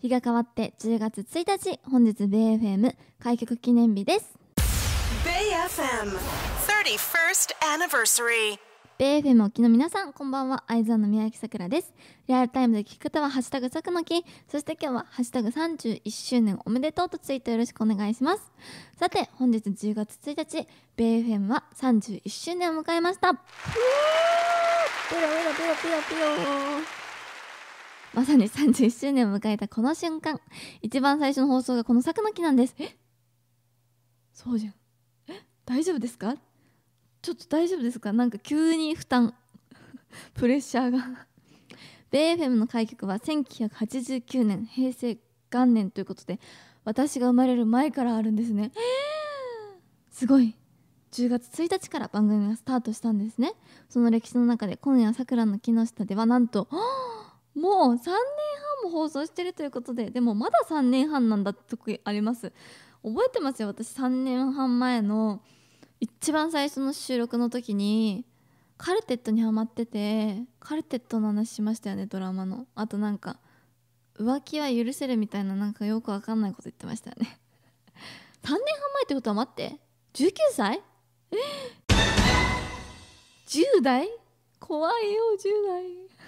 日が変わって10月1日本日 BFM 開局記念日です BFM 31st Anniversary BFM 沖の皆さんこんばんは愛沢の宮城さくらですリアルタイムで聞く方はハッシュタグさくのきそして今日はハッシュタグ31周年おめでとうとツイートよろしくお願いしますさて本日10月1日 BFM は31周年を迎えましたピヨピヨピヨピヨピヨまさに31周年を迎えたこの瞬間一番最初の放送がこの作の木なんですえそうじゃんえ大丈夫ですかちょっと大丈夫ですかなんか急に負担 プレッシャーがベフ FM の開局は1989年平成元年ということで私が生まれる前からあるんですね、えすごい10月1日から番組がスタートしたんですねその歴史の中で今夜さくらの木下ではなんともう3年半も放送してるということででもまだ3年半なんだって時あります覚えてますよ私3年半前の一番最初の収録の時にカルテットにはまっててカルテットの話しましたよねドラマのあとなんか浮気は許せるみたいななんかよくわかんないこと言ってましたよね3 年半前ってことは待って19歳 ?10 代怖いよ10代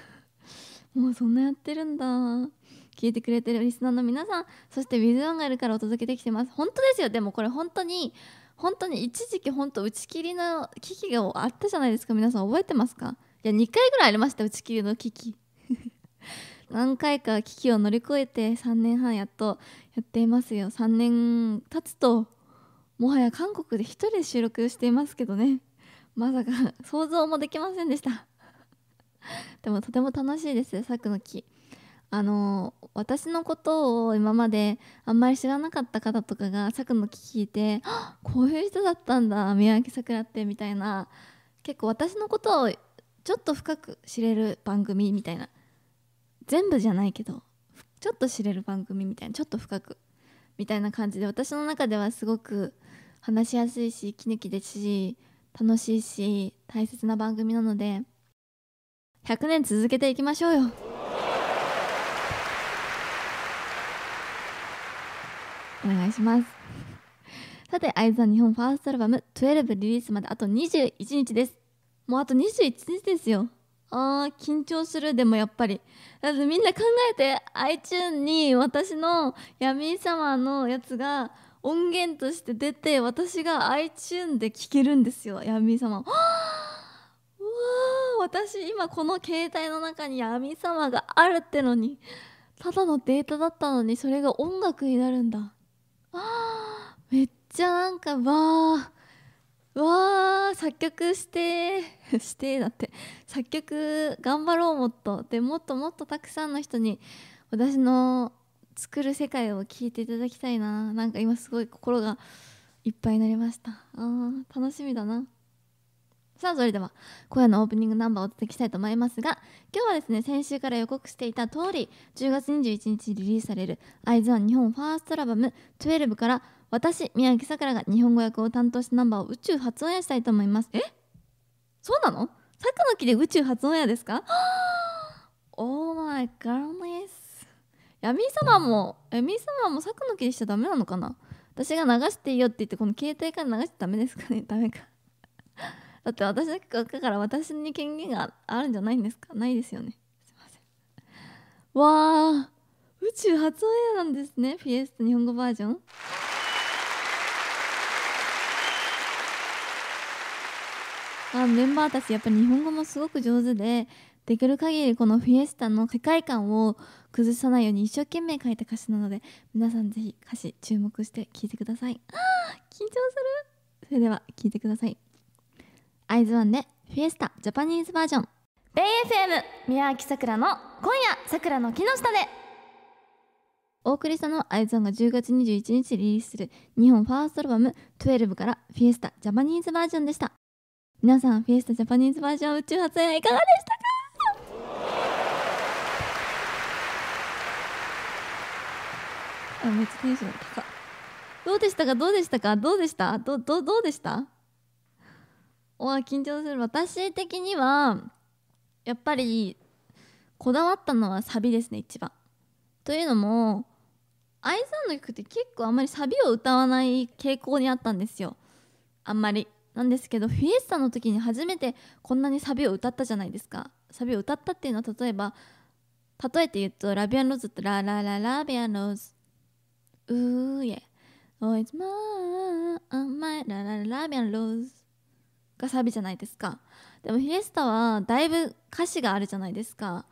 もうそんなやってるんだ聞いてくれてるリスナーの皆さんそしてウィズワンガルからお届けできてます本当ですよでもこれ本当に本当に一時期本当打ち切りの危機があったじゃないですか皆さん覚えてますかいや2回ぐらいありました打ち切りの危機 何回か危機を乗り越えて3年半やっとやっていますよ3年経つともはや韓国で1人で収録していますけどねまさか想像もできませんでした でもとても楽しいですサの木あの私のことを今まであんまり知らなかった方とかが作の木聞いて「こういう人だったんだ宮脇さくらって」みたいな結構私のことをちょっと深く知れる番組みたいな全部じゃないけどちょっと知れる番組みたいなちょっと深くみたいな感じで私の中ではすごく話しやすいし息抜きですし楽しいし大切な番組なので100年続けていきましょうよ。お願いします。さて、アイズ日本ファーストアルバム12リリースまであと21日です。もうあと21日ですよ。あー、緊張する、でもやっぱり。だってみんな考えて、iTune に私の闇様のやつが音源として出て、私が iTune で聴けるんですよ、闇様。はぁ私今この携帯の中に闇様があるってのにただのデータだったのにそれが音楽になるんだあめっちゃなんかわーわー作曲して してだって作曲頑張ろうもっとでもっともっとたくさんの人に私の作る世界を聞いていただきたいななんか今すごい心がいっぱいになりましたあ楽しみだなさあそれでは今夜のオープニングナンバーをお届けしたいと思いますが今日はですね先週から予告していた通り10月21日にリリースされる「アイ o n 日本ファーストラバム12から私宮城さくらが日本語訳を担当したナンバーを宇宙初オンエアしたいと思いますえそうなの作の木で宇宙初オンエアですかオーマイガーネス闇様も闇様も作の木にしちゃダメなのかな私が流していいよって言ってこの携帯から流しちゃダメですかねダメかだって私だけから私に権限があるんじゃないんですかないですよねすいませんわあ宇宙初オンエアなんですねフィエスタ日本語バージョンあメンバーたちやっぱり日本語もすごく上手でできる限りこのフィエスタの世界観を崩さないように一生懸命書いた歌詞なので皆さんぜひ歌詞注目して聴いてくださいあ緊張するそれでは聴いてくださいアイズワンでフィエスタジャパニーズバージョンベ FM 宮脇さくらの今夜さくらの木の下でお送りしたのアイズワンが10月21日リリースする日本ファーストアルバム12からフィエスタジャパニーズバージョンでした皆さんフィエスタジャパニーズバージョン宇宙発演いかがでしたかあめっちゃテンション高どうでしたかどうでしたかどうでしたどどどうでしたは緊張する私的にはやっぱりこだわったのはサビですね一番。というのも愛さんの曲って結構あんまりサビを歌わない傾向にあったんですよあんまり。なんですけどフィエスタの時に初めてこんなにサビを歌ったじゃないですか。サビを歌ったっていうのは例えば例えて言うとラビアンローズってララララビアンローズうーえ」「おいつまーあんまいララララビアンローズがサビじゃないですかでもフィレスタはだいぶ歌詞があるじゃないですか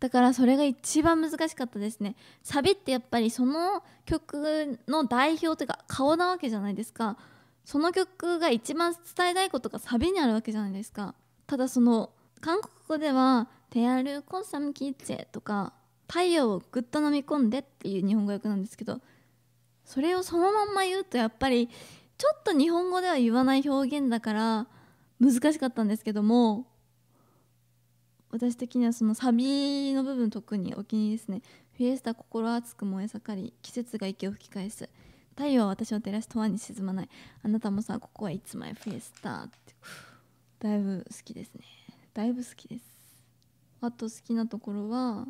だからそれが一番難しかったですねサビってやっぱりその曲の代表というか顔なわけじゃないですかその曲が一番伝えたいことがサビにあるわけじゃないですかただその韓国語では「テアルコンサムキッチェ」とか「太陽をぐっと飲み込んで」っていう日本語訳なんですけどそれをそのまんま言うとやっぱりちょっと日本語では言わない表現だから難しかったんですけども私的にはそのサビの部分特にお気に入りですね「フィエスタ心熱く燃え盛り季節が息を吹き返す」「太陽は私を照らし永遠に沈まない」「あなたもさここはいつまいフィエスタ」ってだいぶ好きですねだいぶ好きですあと好きなところは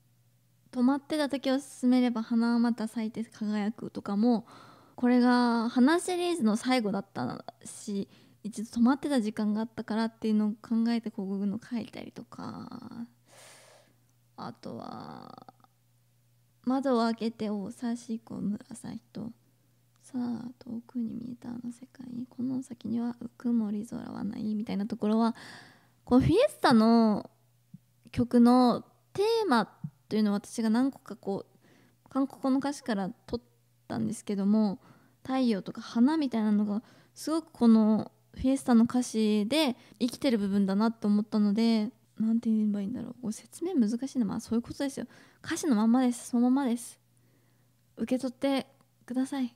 「止まってた時を進めれば花はまた咲いて輝く」とかもこれが花シリーズの最後だったし一度止まってた時間があったからっていうのを考えてこう動くの書いたりとかあとは窓を開けてお差し込む朝日とさあ遠くに見えたあの世界にこの先にはう曇り空はないみたいなところはこうフィエスタの曲のテーマというのを私が何個かこう韓国の歌詞から取ったんですけども太陽とか花みたいなのがすごくこのフィエスタの歌詞で生きてる部分だなと思ったので何て言えばいいんだろうご説明難しいのまあそういうことですよ歌詞のまんまですそのままです受け取ってください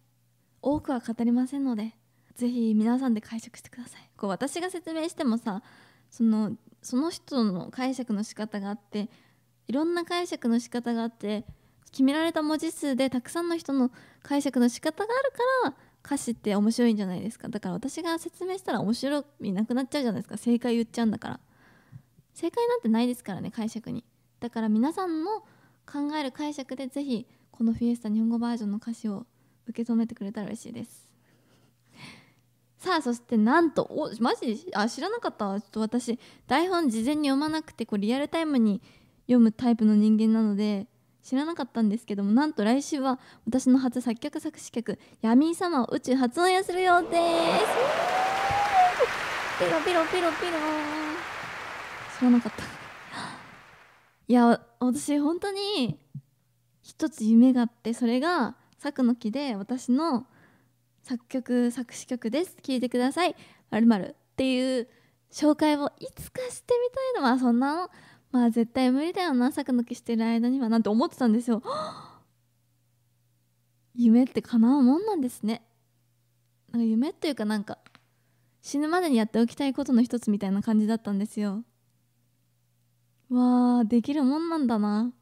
多くは語りませんので是非皆さんで解釈してくださいこう私が説明してもさそのその人の解釈の仕方があっていろんな解釈の仕方があって決められた文字数でたくさんの人の解釈の仕方があるから歌詞って面白いんじゃないですかだから私が説明したら面白みなくなっちゃうじゃないですか正解言っちゃうんだから正解なんてないですからね解釈にだから皆さんの考える解釈でぜひこの「フィエスタ日本語バージョン」の歌詞を受け止めてくれたら嬉しいですさあそしてなんとおマジあ知らなかったちょっと私台本事前に読まなくてこうリアルタイムに読むタイプの人間なので知らなかったんですけどもなんと来週は私の初作曲作詞曲「闇様」を宇宙初音やする予定ですピロピロピロピロ知らなかったいや私本当に一つ夢があってそれが「作の木」で私の作曲作詞曲です聴いてください「まるっていう紹介をいつかしてみたいのはそんなのまあ絶対無理だよなサクノキしてる間にはなんて思ってたんですよ 夢って叶うもんなんですねなんか夢っていうかなんか死ぬまでにやっておきたいことの一つみたいな感じだったんですよわあできるもんなんだな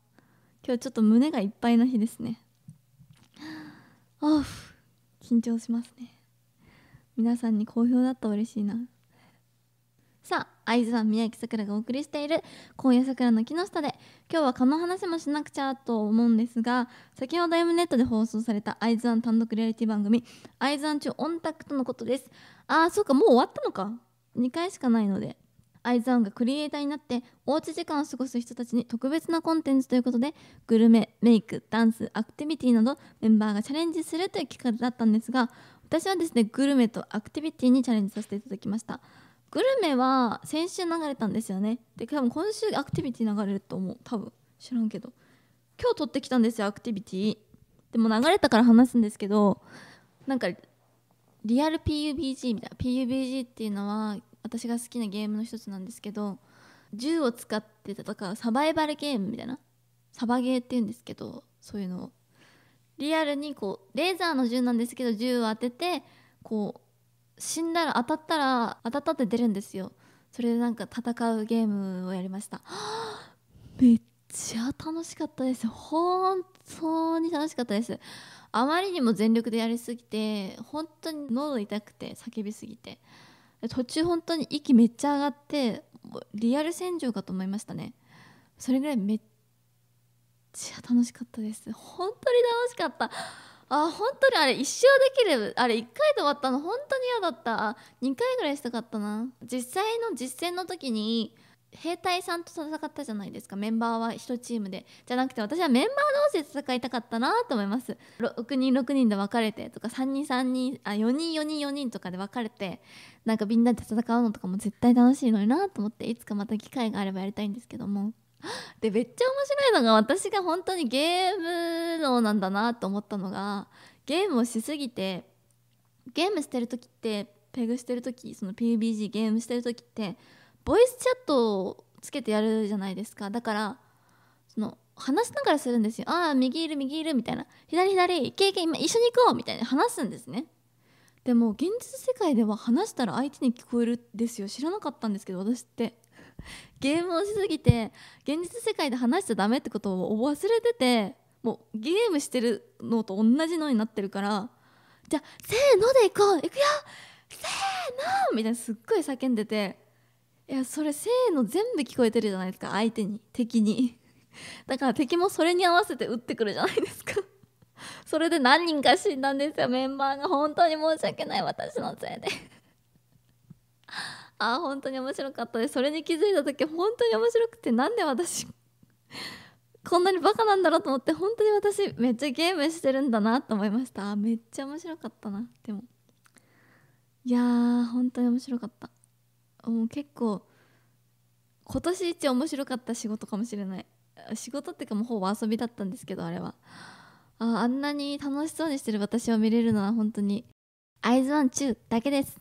今日ちょっと胸がいっぱいな日ですね あ緊張しますね皆さんに好評だったら嬉しいな会津は宮城さくらがお送りしている今夜さくらの木の下で今日は蚊の話もしなくちゃと思うんですが先ほど M ネットで放送された会津湾単独リアリティ番組会津湾中オンタクトのことですああそうかもう終わったのか2回しかないので会津湾がクリエイターになっておうち時間を過ごす人たちに特別なコンテンツということでグルメメイクダンスアクティビティなどメンバーがチャレンジするという企画だったんですが私はですねグルメとアクティビティにチャレンジさせていただきましたグルメは先週流れたんですよねで多分今週アクティビティ流れると思う多分知らんけど今日撮ってきたんですよアクティビティでも流れたから話すんですけどなんかリアル PUBG みたいな PUBG っていうのは私が好きなゲームの一つなんですけど銃を使ってたとかサバイバルゲームみたいなサバゲーっていうんですけどそういうのをリアルにこうレーザーの銃なんですけど銃を当ててこう死んだら当たったら当たったって出るんですよそれでなんか戦うゲームをやりました めっちゃ楽しかったです本当に楽しかったですあまりにも全力でやりすぎて本当に喉痛くて叫びすぎて途中本当に息めっちゃ上がってリアル戦場かと思いましたねそれぐらいめっちゃ楽しかったです本当に楽しかったあ本当にあれ一生できるあれ1回で終わったの本当に嫌だった2回ぐらいしたかったな実際の実戦の時に兵隊さんと戦ったじゃないですかメンバーは1チームでじゃなくて私はメンバー同士で戦いたかったなと思います6人6人で分かれてとか3人3人あ4人4人4人とかで分かれてなんかみんなで戦うのとかも絶対楽しいのになと思っていつかまた機会があればやりたいんですけどもでめっちゃ面白いのが私が本当にゲーム脳なんだなと思ったのがゲームをしすぎてゲームしてる時ってペグしてる時その PUBG ゲームしてる時ってボイスチャットをつけてやるじゃないですかだからその話しながらするんですよああ右いる右いるみたいな左左いけいけ今一緒に行こうみたいな話すんですねでも現実世界では話したら相手に聞こえるんですよ知らなかったんですけど私ってゲームをしすぎて現実世界で話しちゃダメってことを忘れててもうゲームしてるのと同じのになってるからじゃあせーのでいこういくよせーのみたいなすっごい叫んでていやそれせーの全部聞こえてるじゃないですか相手に敵に だから敵もそれに合わせて撃ってくるじゃないですか それで何人か死んだんですよメンバーが本当に申し訳ない私のせいで。あ本当に面白かったですそれに気づいた時本当に面白くてなんで私こんなにバカなんだろうと思って本当に私めっちゃゲームしてるんだなと思いましためっちゃ面白かったなでもいやー本当に面白かったもう結構今年一面白かった仕事かもしれない仕事っていうかもうほぼ遊びだったんですけどあれはああんなに楽しそうにしてる私を見れるのは本当に「アイズワンチュー」だけです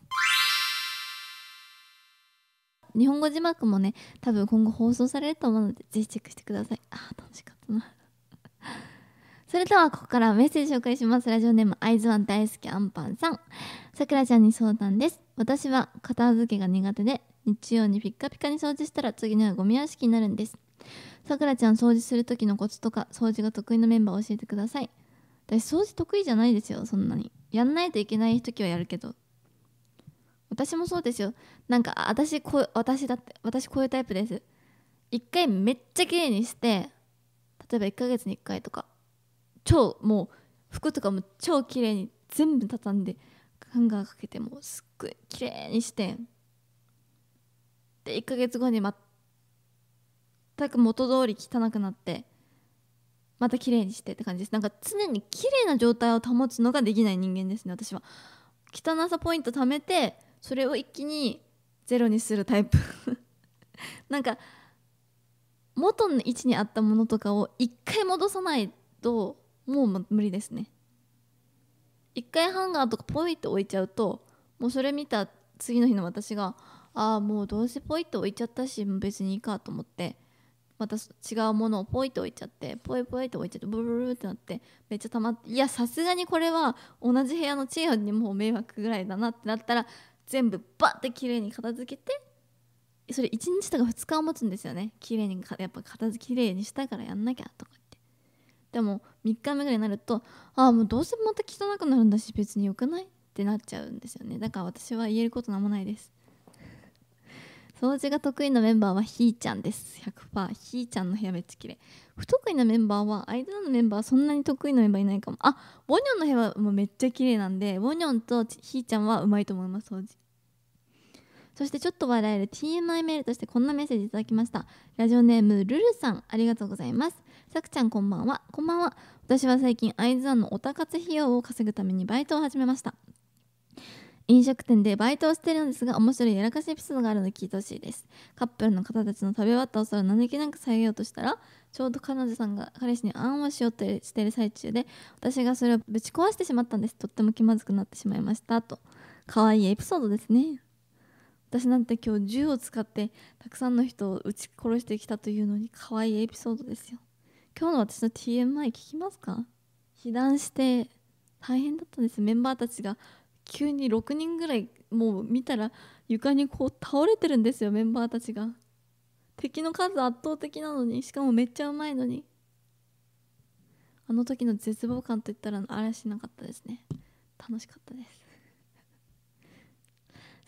日本語字幕もね多分今後放送されると思うのでぜひチェックしてくださいあ楽しかったな それではここからメッセージ紹介しますラジオネームアイズワン大好きアンパンさんさくらちゃんに相談です私は片付けが苦手で日曜にピッカピカに掃除したら次の日はゴミ屋敷になるんですさくらちゃん掃除する時のコツとか掃除が得意のメンバー教えてください私掃除得意じゃないですよそんなにやんないといけない時はやるけど私もそうですよなんか私こ私だって私こういうタイプです一回めっちゃ綺麗にして例えば1ヶ月に1回とか超もう服とかも超綺麗に全部畳んでハンガーかけてもすっごい綺麗にしてで1ヶ月後に全く元通り汚くなってまた綺麗にしてって感じですなんか常に綺麗な状態を保つのができない人間ですね私は汚さポイント貯めてそれを一気にゼロにするタイプ なんか元の位置にあったものとかを一回戻さないともう無理ですね一回ハンガーとかポイって置いちゃうともうそれ見た次の日の私がああもうどうせポイって置いちゃったし別にいいかと思ってまた違うものをポイって置いちゃってポイポイって置いちゃってブルブルってなってめっちゃたまっていやさすがにこれは同じ部屋のチェアにもう迷惑ぐらいだなってなったら全部バッて綺麗に片付けてそれ1日とか2日は持つんですよね綺麗にやっぱ片付き綺麗にしたからやんなきゃとか言ってでも3日目ぐらいになるとああもうどうせまた汚くなるんだし別に良くないってなっちゃうんですよねだから私は言えることなんもないです掃除が得意なメンバーはひーちゃんです100%ひーちゃんの部屋めっちゃ綺麗不得意なメンバーはアイ間のメンバーそんなに得意なメンバーいないかもあボニョンの部屋はもうめっちゃ綺麗なんでボニョンとひーちゃんはうまいと思います掃除そしてちょっと笑える TMI メールとしてこんなメッセージいただきましたラジオネームルルさんありがとうございますさくちゃんこんばんはこんばんは私は最近会津湾のおたかつ費用を稼ぐためにバイトを始めました飲食店でバイトをしてるのですが面白いやらかしエピソードがあるので聞いてほしいですカップルの方たちの食べ終わったお皿を何気なく下げようとしたらちょうど彼女さんが彼氏に案をしようとしている最中で私がそれをぶち壊してしまったんですとっても気まずくなってしまいましたと可愛いエピソードですね私なんて今日銃を使ってたくさんの人を撃ち殺してきたというのに可愛いエピソードですよ今日の私の TMI 聞きますか被弾して大変だったんですメンバーたちが急に6人ぐらいもう見たら床にこう倒れてるんですよメンバーたちが敵の数圧倒的なのにしかもめっちゃうまいのにあの時の絶望感といったら嵐なかったですね楽しかったです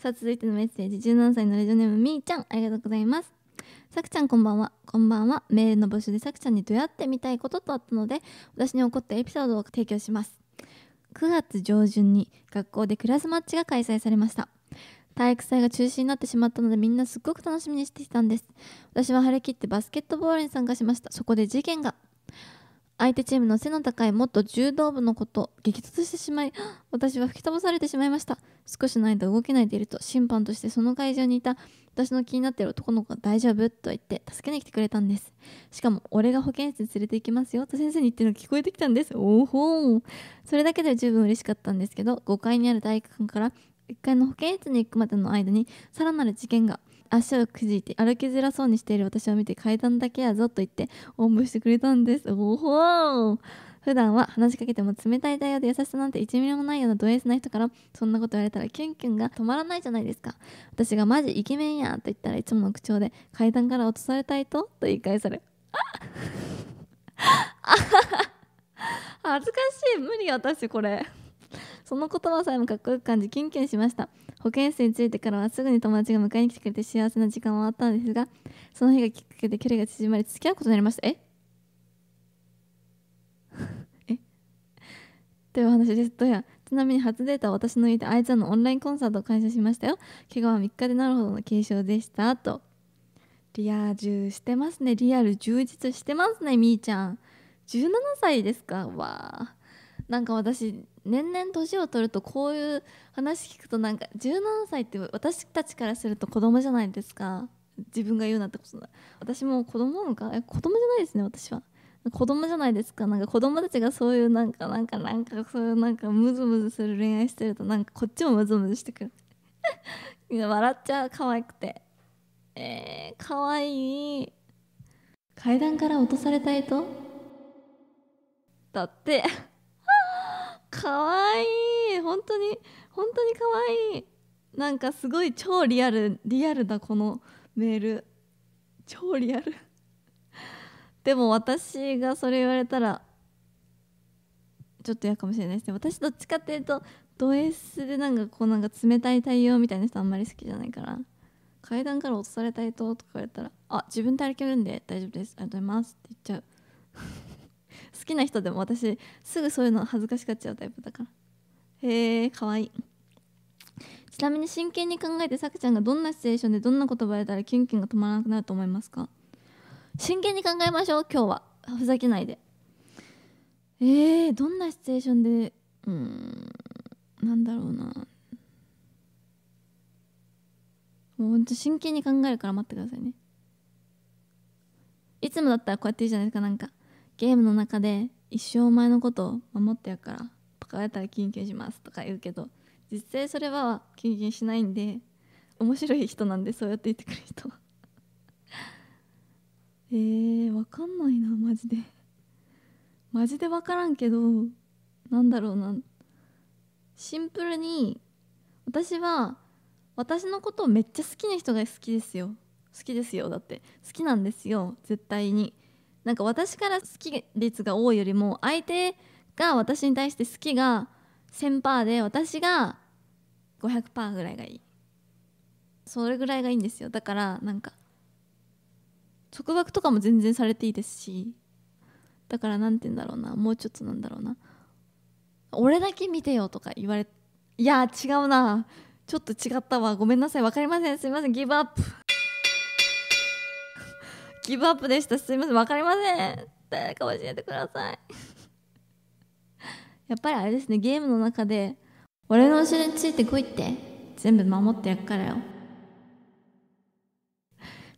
さあ続いてのメッセージ17歳のレジオネームみーちゃんありがとうございますさくちゃんこんばんはこんばんはメールの募集でさくちゃんに出会ってみたいこととあったので私に起こったエピソードを提供します9月上旬に学校でクラスマッチが開催されました体育祭が中止になってしまったのでみんなすっごく楽しみにしていたんです私は張り切ってバスケットボールに参加しましたそこで事件が相手チームの背の高い元柔道部のこと激突してしまい私は吹き飛ばされてしまいました少しの間動けないでいると審判としてその会場にいた私の気になっている男の子が大丈夫と言って助けに来てくれたんですしかも俺が保健室に連れて行きますよと先生に言ってるの聞こえてきたんですおほそれだけで十分嬉しかったんですけど5階にある体育館から1階の保健室に行くまでの間にさらなる事件が足をくじいて歩きづらそうにしている私を見て階段だけやぞと言っておんぶしてくれたんですおほー普段は話しかけても冷たい対応で優しさなんて1ミリもないようなド S な人からそんなこと言われたらキュンキュンが止まらないじゃないですか私がマジイケメンやと言ったらいつもの口調で階段から落とされたいとと言い返されあ 恥ずかしい無理私これその言葉さえもかっこよく感じキュンキュンしました保健室に着いてからはすぐに友達が迎えに来てくれて幸せな時間はあったんですがその日がきっかけで距離が縮まり付き合うことになりましたえ えという話ですどうやちなみに初データは私の家であいつらのオンラインコンサートを開催しましたよ怪我は3日でなるほどの軽傷でしたとリア充してますねリアル充実してますねみーちゃん17歳ですかわーなんか私年々年を取るとこういう話聞くとなんか17歳って私たちからすると子供じゃないですか自分が言うなってことだ私も子供なのか子供じゃないですね私は子供じゃないですかなんか子供たちがそういうなんかなんかなんかそういうなんかムズムズする恋愛してるとなんかこっちもムズムズしてくる 笑っちゃう可愛くてえー、可愛い階段から落とされたいとだってかわいい本当に本当にかわいいなんかすごい超リアルリアルだこのメール超リアルでも私がそれ言われたらちょっと嫌かもしれないですね私どっちかっていうとド S でなんかこうなんか冷たい対応みたいな人あんまり好きじゃないから階段から落とされたいとか言われたら「あ自分で歩けるんで大丈夫ですありがとうございます」って言っちゃう好きな人でも私すぐそういうの恥ずかしがっちゃうタイプだからへえかわいいちなみに真剣に考えてさくちゃんがどんなシチュエーションでどんな言葉やたらキュンキュンが止まらなくなると思いますか真剣に考えましょう今日はふざけないでえー、どんなシチュエーションでうんなんだろうなもうほんと真剣に考えるから待ってくださいねいつもだったらこうやっていいじゃないですかなんかゲームの中で一生お前のことを守ってやからとか言われたらキュンキュンしますとか言うけど実際それはキュンキュンしないんで面白い人なんでそうやって言ってくる人は えー、分かんないなマジでマジで分からんけどなんだろうなシンプルに私は私のことをめっちゃ好きな人が好きですよ好きですよだって好きなんですよ絶対になんか私から好き率が多いよりも相手が私に対して好きが1000%で私が500%ぐらいがいいそれぐらいがいいんですよだからなんか束縛とかも全然されていいですしだから何て言うんだろうなもうちょっとなんだろうな俺だけ見てよとか言われいや違うなちょっと違ったわごめんなさい分かりませんすみませんギブアップギブアップでしたすいません分かりません誰か教えてください やっぱりあれですねゲームの中で俺の後ろについてこいって全部守ってやっからよ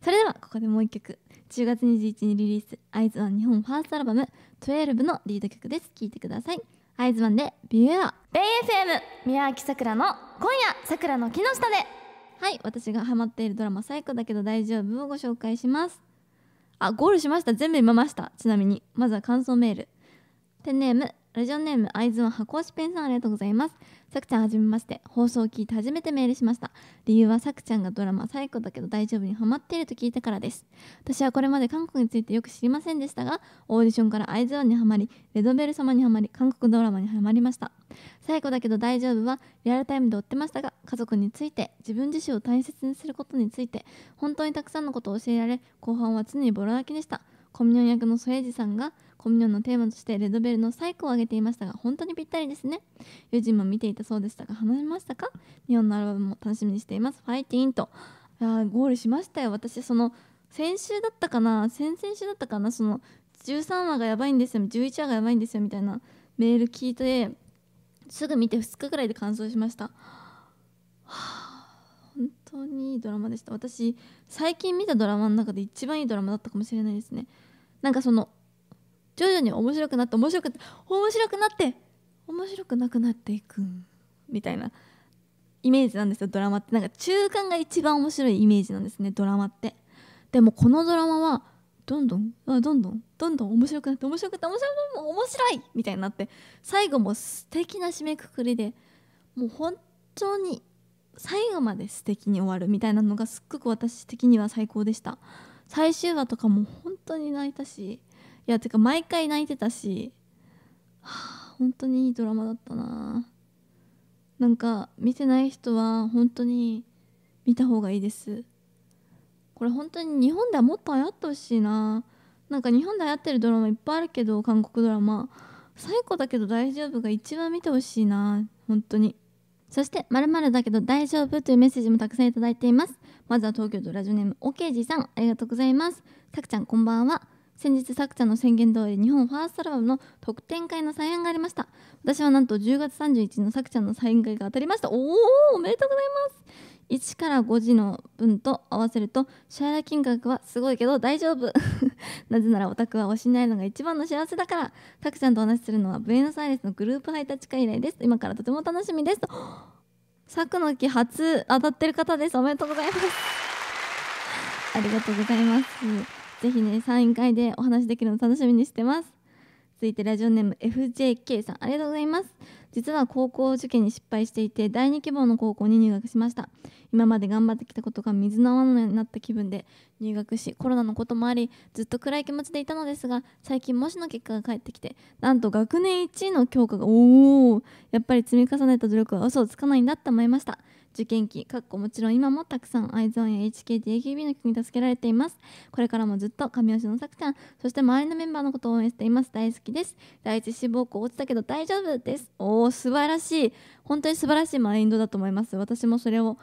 それではここでもう一曲10月21日にリリースアイズワン日本ファーストアルバム12のリード曲です聴いてくださいアイズワンでビューアーベイ FM 宮脇さくらの今夜さくらの木の下ではい私がハマっているドラマ「最高だけど大丈夫」をご紹介しますあゴールしました全部見ましたちなみにまずは感想メールペンネームラジオネームズ津は箱押しペンさんありがとうございますさくちゃんはじめまして放送を聞いて初めてメールしました理由はさくちゃんがドラマ「最後だけど大丈夫」にハマっていると聞いたからです私はこれまで韓国についてよく知りませんでしたがオーディションからズ津ンにはまりレドベル様にはまり韓国ドラマにはまりました最後だけど大丈夫はリアルタイムで追ってましたが家族について自分自身を大切にすることについて本当にたくさんのことを教えられ後半は常にボロ泣きでしたコミニョン役のソエジさんがコミニョンのテーマとしてレッドベルのサイクを挙げていましたが本当にぴったりですね友人も見ていたそうでしたが話しましたか日本のアルバムも楽しみにしていますファイティーンとああゴールしましたよ私その先週だったかな先々週だったかなその13話がやばいんですよ11話がやばいんですよみたいなメール聞いてすぐ見て2日ぐらいで完走しました、はあ、本当にいいドラマでした私最近見たドラマの中で一番いいドラマだったかもしれないですねなんかその徐々に面白くなって面白く面白くなって面白くなくなっていくみたいなイメージなんですよドラマってなんか中間が一番面白いイメージなんですねドラマってでもこのドラマはどんどんどんどんどんどん面白くなって面白くなって面白い面白いみたいになって最後も素敵な締めくくりでもう本当に最後まで素敵に終わるみたいなのがすっごく私的には最高でした最終話とかも本当に泣いたしいやてか毎回泣いてたし、はあ、本当にいいドラマだったななんか見てない人は本当に見た方がいいですこれ本当に日本ではもっと流行ってほしいななんか日本で流行ってるドラマいっぱいあるけど韓国ドラマ最古だけど大丈夫が一番見てほしいな本当にそして「まるだけど大丈夫」というメッセージもたくさんいただいていますまずは東京都ラジオネームおけいじさんありがとうございますさくちゃんこんばんは先日さくちゃんの宣言通り日本ファーストアルバムの特典会の再演がありました私はなんと10月31日のさくちゃんの再演会が当たりましたおおおめでとうございます1から5時の分と合わせると支払金額はすごいけど大丈夫 なぜならオタクはおしないのが一番の幸せだからたくちゃんとお話しするのはブエノスアイレスのグループハイタッチ会以来です今からとても楽しみですと作 の木初当たってる方ですおめでとうございます ありがとうございますぜひねサイン会でお話できるの楽しみにしてます続いてラジオネーム FJK さんありがとうございます実は高校受験に失敗していて第2希望の高校に入学しました今まで頑張ってきたことが水の泡のようになった気分で入学しコロナのこともありずっと暗い気持ちでいたのですが最近模試の結果が返ってきてなんと学年1位の教科がおおやっぱり積み重ねた努力は嘘をつかないんだって思いました受験期かっこもちろん今もたくさんアイゾーンや HKT AKB の曲に助けられていますこれからもずっと神吉のさくちゃんそして周りのメンバーのことを応援しています大好きです第一志望校落ちたけど大丈夫ですおお素晴らしい本当に素晴らしいマインドだと思います私もそれを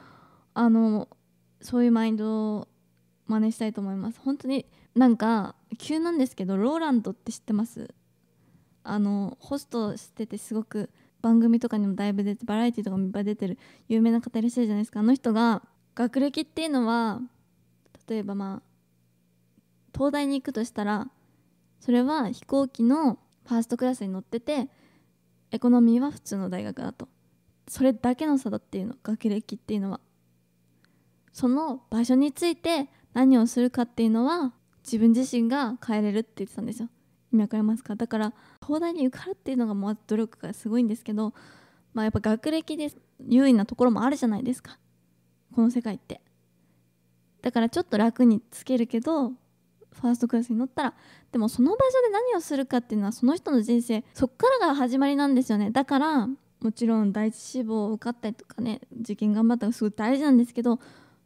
あのそういうマインドを真似したいと思います本当になんか急なんですけどローランドって知ってますあのホストしててすごく番組とかにもだいぶ出てバラエティとかもいっぱい出てる有名な方いらっしゃるじゃないですかあの人が学歴っていうのは例えばまあ東大に行くとしたらそれは飛行機のファーストクラスに乗っててエコノミーは普通の大学だとそれだけの差だっていうの学歴っていうのはその場所について何をするかっていうのは自分自身が変えれるって言ってたんですよ意味わかりますかだから東大に受かるっていうのがもう努力がすごいんですけど、まあ、やっぱ学歴で優位なところもあるじゃないですかこの世界ってだからちょっと楽につけるけどファーストクラスに乗ったらでもその場所で何をするかっていうのはその人の人生そっからが始まりなんですよねだからもちろん第一志望を受かったりとかね受験頑張ったらすごい大事なんですけど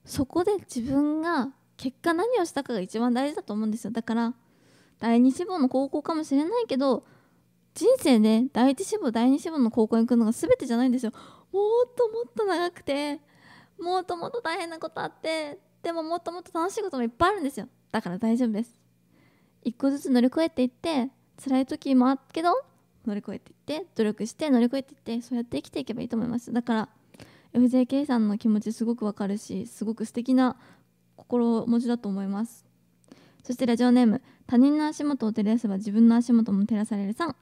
そこで自分が結果何をしたかが一番大事だと思うんですよだから第2志望の高校かもしれないけど人生ね第1志望第2志望の高校に行くのが全てじゃないんですよもっともっと長くてもっともっと大変なことあってでももっともっと楽しいこともいっぱいあるんですよだから大丈夫です一個ずつ乗り越えていって辛い時もあったけど乗り越えていって努力して乗り越えていってそうやって生きていけばいいと思いますだから FJK さんの気持ちすごくわかるしすごく素敵な心持ちだと思いますそしてラジオネーム他人の足元を照らせば自分の足元も照らされるさん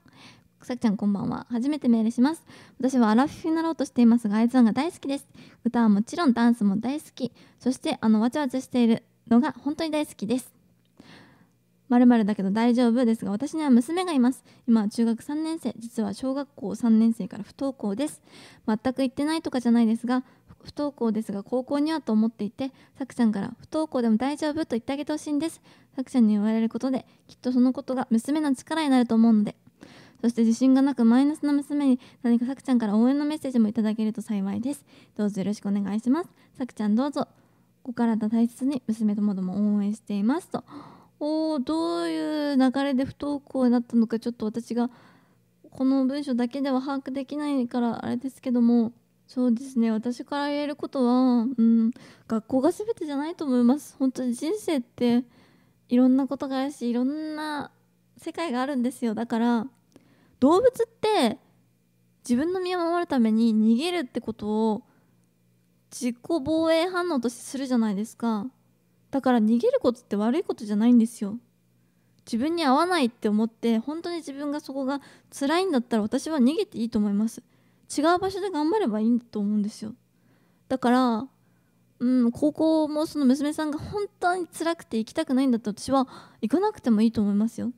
さきちゃんこんばんは初めてメールします私はアラフィフになろうとしていますがアイズワンが大好きです歌はもちろんダンスも大好きそしてあのわちゃわちゃしているのが本当に大好きですまるまるだけど大丈夫ですが私には娘がいます今は中学3年生実は小学校3年生から不登校です全く行ってないとかじゃないですが不登校ですが高校にはと思っていてさくちゃんから「不登校でも大丈夫」と言ってあげてほしいんですさくちゃんに言われることできっとそのことが娘の力になると思うのでそして自信がなくマイナスの娘に何かさくちゃんから応援のメッセージもいただけると幸いですどうぞよろしくお願いしますさくちゃんどうぞお体大切に娘ともども応援していますとおおどういう流れで不登校になったのかちょっと私がこの文章だけでは把握できないからあれですけどもそうですね私から言えることは、うん、学校が全てじゃないと思います本当に人生っていろんなことがあるしいろんな世界があるんですよだから動物って自分の身を守るために逃げるってことを自己防衛反応としてするじゃないですかだから逃げることって悪いことじゃないんですよ自分に合わないって思って本当に自分がそこが辛いんだったら私は逃げていいと思います違う場所で頑張ればいいと思うんですよだから、うん、高校もその娘さんが本当に辛くて行きたくないんだった私は行かなくてもいいと思いますよ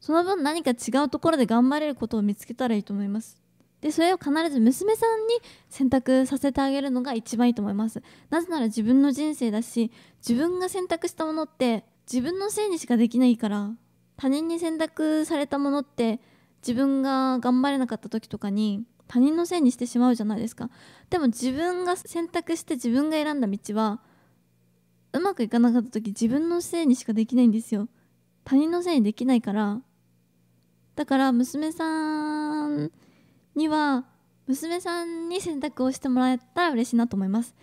その分何か違うところで頑張れることを見つけたらいいと思いますでそれを必ず娘さんに選択させてあげるのが一番いいと思いますなぜなら自分の人生だし自分が選択したものって自分のせいにしかできないから他人に選択されたものって自分が頑張れなかった時とかに他人のせいにしてしまうじゃないですかでも自分が選択して自分が選んだ道はうまくいかなかった時自分のせいにしかできないんですよ他人のせいにできないからだから娘さんには娘さんに選択をしてもらえたら嬉しいなと思います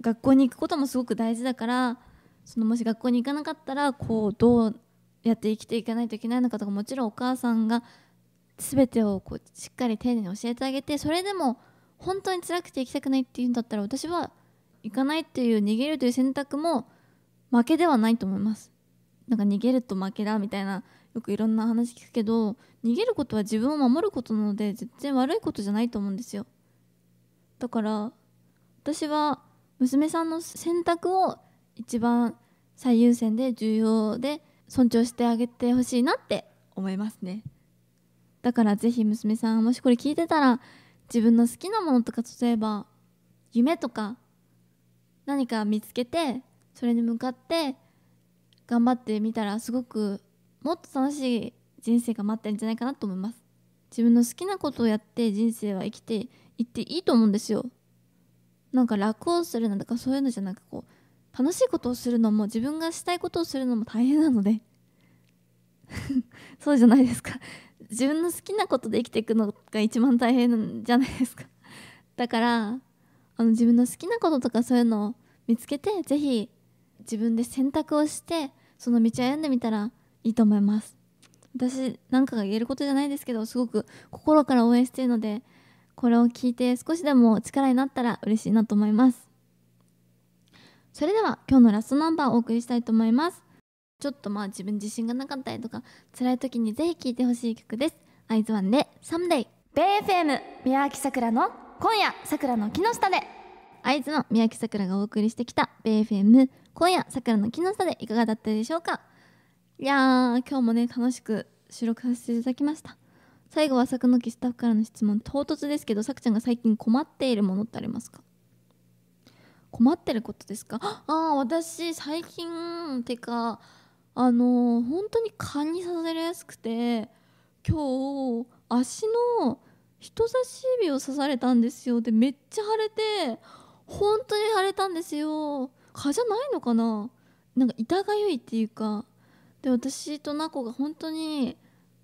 学校に行くこともすごく大事だからそのもし学校に行かなかったらこうどうやって生きていかないといけないのかとかもちろんお母さんが全てをこうしっかり丁寧に教えてあげてそれでも本当に辛くて行きたくないっていうんだったら私は行かないっていう逃げるという選択も負けではないと思いますなんか逃げると負けだみたいなよくいろんな話聞くけど逃げることは自分を守ることなので全然悪いことじゃないと思うんですよだから私は娘さんの選択を一番最優先で重要で尊重してあげてほしいなって思いますね。だからぜひ娘さんもしこれ聞いてたら自分の好きなものとか例えば夢とか何か見つけてそれに向かって頑張ってみたらすごくもっと楽しい人生が待ってるんじゃないかなと思います自分の好きなことをやって人生は生きていっていいと思うんですよなんか楽をするなんだかそういうのじゃなくこう楽しいことをするのも自分がしたいことをするのも大変なので そうじゃないですか自分の好きなことで生きていくのが一番大変じゃないですか だからあの自分の好きなこととかそういうのを見つけて是非自分で選択をしてその道を歩んでみたらいいと思います私なんかが言えることじゃないですけどすごく心から応援しているのでこれを聞いて少しでも力になったら嬉しいなと思いますそれでは今日のラストナンバーをお送りしたいと思いますちょっとまあ自分自信がなかったりとか辛い時にぜひ聴いてほしい曲ですアイズワンで「サムデイ」ベ FM 宮脇さくらの「今夜さくらの木の下で」会津の宮城さくらがお送りしてきた「ベイ FM 今夜さくらの木の下で」いかがだったでしょうかいやー今日もね楽しく収録させていただきました最後は作の木スタッフからの質問唐突ですけどさくちゃんが最近困っているものってありますか困ってることですかああ私最近てかあの本当に蚊に刺されやすくて今日足の人差し指を刺されたんですよでめっちゃ腫れて本当に腫れたんですよ蚊じゃないのかななんか痛がゆいっていうかで私とナコが本当に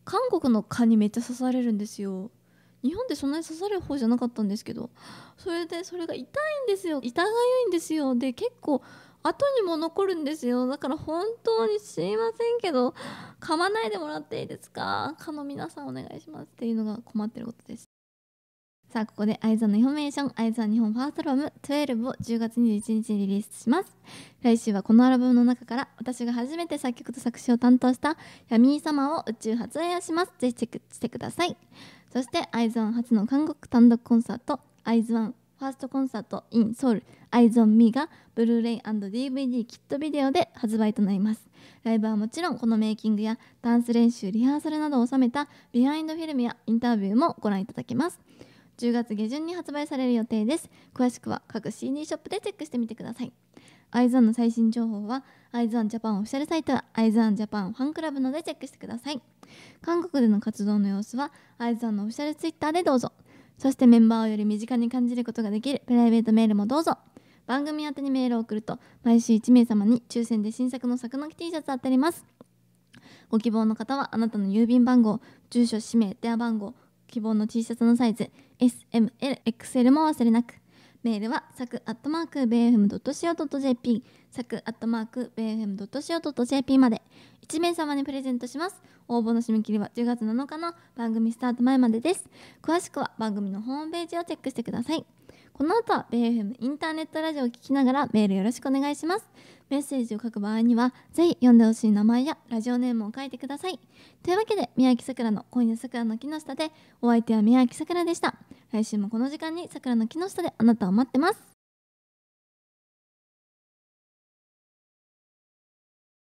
韓国の蚊にめっちゃ刺されるんですよ日本でそんなに刺される方じゃなかったんですけどそれでそれが痛いんですよ痛がゆいんですよで結構後にも残るんですよだから本当にすいませんけど噛まないでもらっていいですかかの皆さんお願いしますっていうのが困ってることですさあここで「アイザのインフォメーション」「アイザ日本ファーストロム12」を10月21日にリリースします来週はこのアルバムの中から私が初めて作曲と作詞を担当した「闇様」を宇宙発映しますぜひチェックしてくださいそして「アイズン初の韓国単独コンサート「アイズンファーストコンサート in ソウル Eyes on Me がブルーレイ &DVD キットビデオで発売となりますライブはもちろんこのメイキングやダンス練習リハーサルなどを収めたビハインドフィルムやインタビューもご覧いただけます10月下旬に発売される予定です詳しくは各 CD ショップでチェックしてみてください Eyes o n の最新情報は Eyes o n j a p a n オフィシャルサイト Eyes o n j a p a n ファンクラブのでチェックしてください韓国での活動の様子は Eyes o n のオフィシャル Twitter でどうぞそしてメンバーをより身近に感じることができるプライベートメールもどうぞ番組宛にメールを送ると毎週1名様に抽選で新作の作の木 T シャツ当たりますご希望の方はあなたの郵便番号住所氏名電話番号希望の T シャツのサイズ SMLXL も忘れなくメールはサクアットマークベムドット BFM.CO.JP サクアットマークベムドット BFM.CO.JP まで1名様にプレゼントします応募の締め切りは10月7日の番組スタート前までです詳しくは番組のホームページをチェックしてくださいこの後はベ b f ムインターネットラジオを聞きながらメールよろしくお願いしますメッセージを書く場合にはぜひ読んでほしい名前やラジオネームを書いてくださいというわけで宮城さくらの今夜さくらの木の下でお相手は宮城さくらでした来週もこの時間に桜の木の下であなたを待ってます